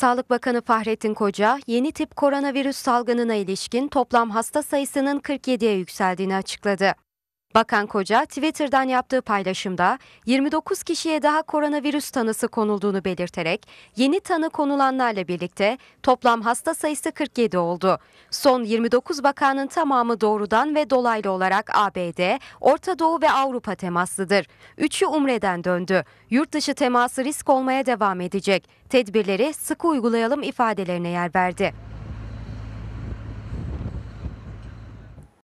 Sağlık Bakanı Fahrettin Koca, yeni tip koronavirüs salgınına ilişkin toplam hasta sayısının 47'ye yükseldiğini açıkladı. Bakan Koca Twitter'dan yaptığı paylaşımda 29 kişiye daha koronavirüs tanısı konulduğunu belirterek yeni tanı konulanlarla birlikte toplam hasta sayısı 47 oldu. Son 29 bakanın tamamı doğrudan ve dolaylı olarak ABD, Orta Doğu ve Avrupa temaslıdır. Üçü Umre'den döndü. Yurt dışı teması risk olmaya devam edecek. Tedbirleri sıkı uygulayalım ifadelerine yer verdi.